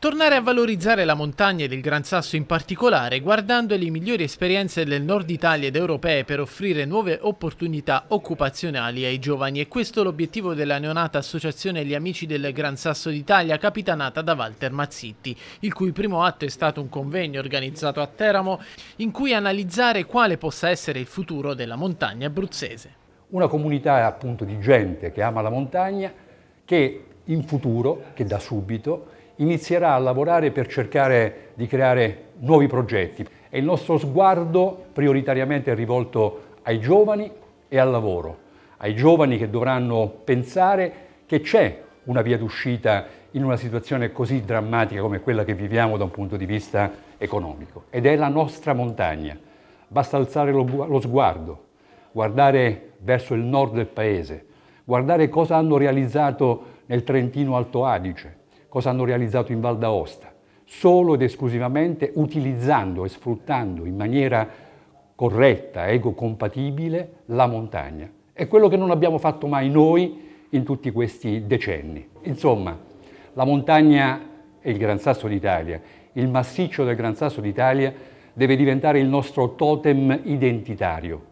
Tornare a valorizzare la montagna ed il Gran Sasso in particolare, guardando le migliori esperienze del nord Italia ed europee per offrire nuove opportunità occupazionali ai giovani. E questo l'obiettivo della neonata associazione Gli Amici del Gran Sasso d'Italia, capitanata da Walter Mazzitti, il cui primo atto è stato un convegno organizzato a Teramo in cui analizzare quale possa essere il futuro della montagna abruzzese. Una comunità appunto di gente che ama la montagna, che in futuro, che da subito, inizierà a lavorare per cercare di creare nuovi progetti e il nostro sguardo prioritariamente è rivolto ai giovani e al lavoro, ai giovani che dovranno pensare che c'è una via d'uscita in una situazione così drammatica come quella che viviamo da un punto di vista economico ed è la nostra montagna. Basta alzare lo, lo sguardo, guardare verso il nord del paese, guardare cosa hanno realizzato nel Trentino Alto Adige, cosa hanno realizzato in Val d'Aosta, solo ed esclusivamente utilizzando e sfruttando in maniera corretta, egocompatibile, la montagna. È quello che non abbiamo fatto mai noi in tutti questi decenni. Insomma, la montagna e il Gran Sasso d'Italia, il massiccio del Gran Sasso d'Italia deve diventare il nostro totem identitario,